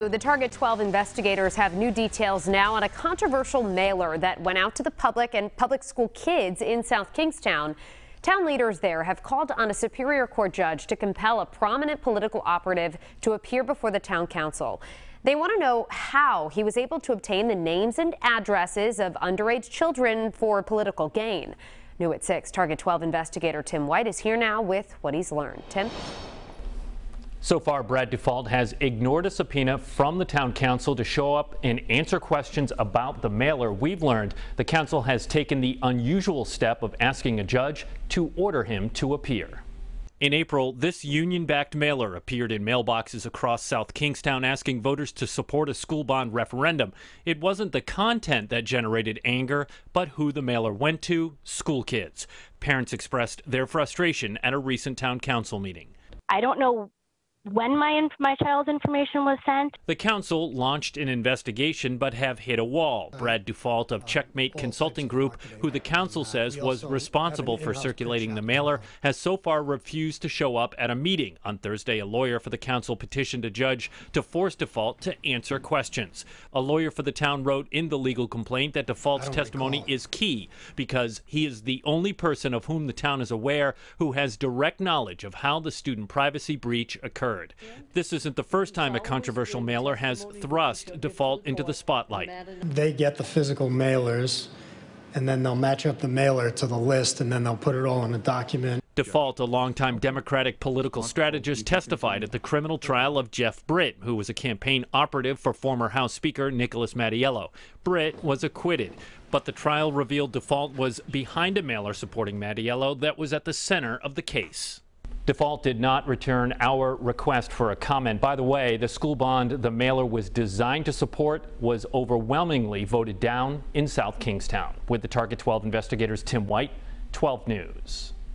The Target 12 investigators have new details now on a controversial mailer that went out to the public and public school kids in South Kingstown. Town leaders there have called on a Superior Court judge to compel a prominent political operative to appear before the town council. They want to know how he was able to obtain the names and addresses of underage children for political gain. New at 6, Target 12 investigator Tim White is here now with what he's learned. Tim? So far, Brad Default has ignored a subpoena from the town council to show up and answer questions about the mailer. We've learned the council has taken the unusual step of asking a judge to order him to appear. In April, this union backed mailer appeared in mailboxes across South Kingstown asking voters to support a school bond referendum. It wasn't the content that generated anger, but who the mailer went to school kids. Parents expressed their frustration at a recent town council meeting. I don't know when my inf- my child's information was sent. The council launched an investigation but have hit a wall. Uh, Brad Dufault of uh, Checkmate Consulting Group, who the council says was responsible for circulating the mailer, has so far refused to show up at a meeting. On Thursday, a lawyer for the council petitioned a judge to force Default to answer questions. A lawyer for the town wrote in the legal complaint that Default's testimony is key because he is the only person of whom the town is aware who has direct knowledge of how the student privacy breach occurred occurred. This isn't the first time a controversial mailer has thrust default into the spotlight. They get the physical mailers, and then they'll match up the mailer to the list, and then they'll put it all in a document. Default, a longtime Democratic political strategist, testified at the criminal trial of Jeff Britt, who was a campaign operative for former House Speaker Nicholas Mattiello. Britt was acquitted, but the trial revealed Default was behind a mailer supporting Mattiello that was at the center of the case. Default did not return our request for a comment. By the way, the school bond the mailer was designed to support was overwhelmingly voted down in South Kingstown. With the Target 12 investigators, Tim White, 12 News.